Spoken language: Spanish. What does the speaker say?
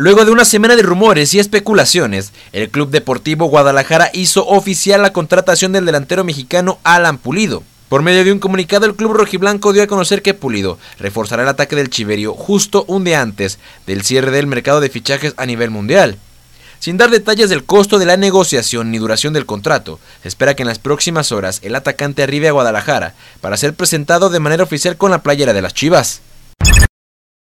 Luego de una semana de rumores y especulaciones, el Club Deportivo Guadalajara hizo oficial la contratación del delantero mexicano Alan Pulido. Por medio de un comunicado, el club rojiblanco dio a conocer que Pulido reforzará el ataque del Chiverio justo un día antes del cierre del mercado de fichajes a nivel mundial. Sin dar detalles del costo de la negociación ni duración del contrato, se espera que en las próximas horas el atacante arribe a Guadalajara para ser presentado de manera oficial con la playera de las Chivas.